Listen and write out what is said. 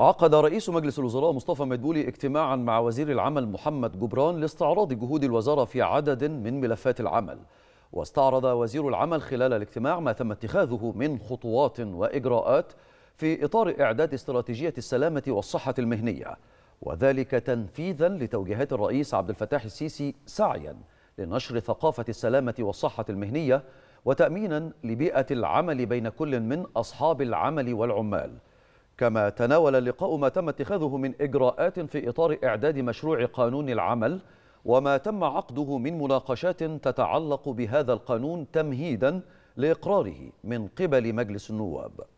عقد رئيس مجلس الوزراء مصطفى مدبولي اجتماعا مع وزير العمل محمد جبران لاستعراض جهود الوزارة في عدد من ملفات العمل واستعرض وزير العمل خلال الاجتماع ما تم اتخاذه من خطوات وإجراءات في إطار إعداد استراتيجية السلامة والصحة المهنية وذلك تنفيذا لتوجيهات الرئيس عبد الفتاح السيسي سعيا لنشر ثقافة السلامة والصحة المهنية وتأمينا لبيئة العمل بين كل من أصحاب العمل والعمال كما تناول اللقاء ما تم اتخاذه من إجراءات في إطار إعداد مشروع قانون العمل وما تم عقده من مناقشات تتعلق بهذا القانون تمهيدا لإقراره من قبل مجلس النواب